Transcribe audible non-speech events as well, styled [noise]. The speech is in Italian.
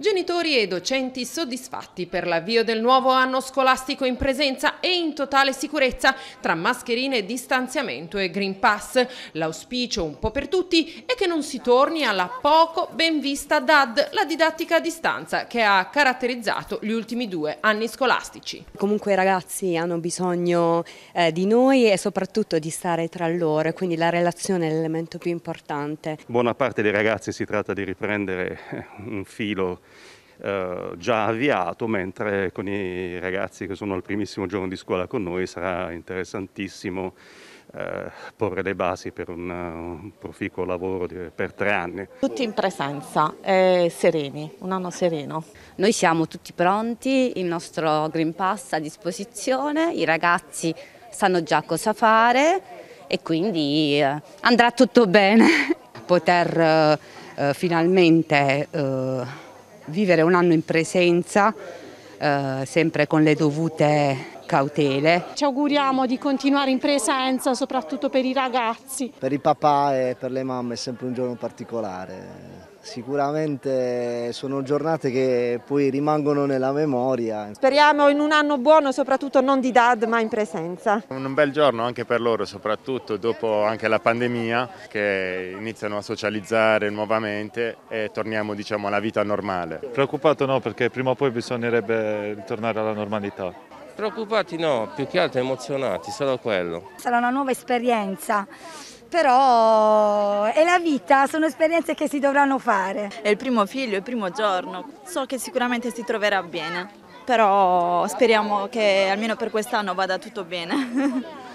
Genitori e docenti soddisfatti per l'avvio del nuovo anno scolastico in presenza e in totale sicurezza tra mascherine, distanziamento e Green Pass. L'auspicio un po' per tutti è che non si torni alla poco ben vista DAD, la didattica a distanza che ha caratterizzato gli ultimi due anni scolastici. Comunque i ragazzi hanno bisogno eh, di noi e soprattutto di stare tra loro quindi la relazione è l'elemento più importante. Buona parte dei ragazzi si tratta di riprendere eh, un filo eh, già avviato, mentre con i ragazzi che sono al primissimo giorno di scuola con noi sarà interessantissimo eh, porre le basi per un, un proficuo lavoro di, per tre anni. Tutti in presenza, eh, sereni, un anno sereno. Noi siamo tutti pronti, il nostro Green Pass a disposizione, i ragazzi sanno già cosa fare e quindi eh, andrà tutto bene. [laughs] Poter eh, finalmente vivere un anno in presenza, eh, sempre con le dovute cautele. Ci auguriamo di continuare in presenza soprattutto per i ragazzi. Per i papà e per le mamme è sempre un giorno particolare. Sicuramente sono giornate che poi rimangono nella memoria. Speriamo in un anno buono, soprattutto non di DAD ma in presenza. Un bel giorno anche per loro, soprattutto dopo anche la pandemia, che iniziano a socializzare nuovamente e torniamo diciamo, alla vita normale. Preoccupato no, perché prima o poi bisognerebbe ritornare alla normalità. Preoccupati no, più che altro emozionati, solo quello. Sarà una nuova esperienza però è la vita, sono esperienze che si dovranno fare. È il primo figlio, è il primo giorno, so che sicuramente si troverà bene, però speriamo che almeno per quest'anno vada tutto bene. [laughs]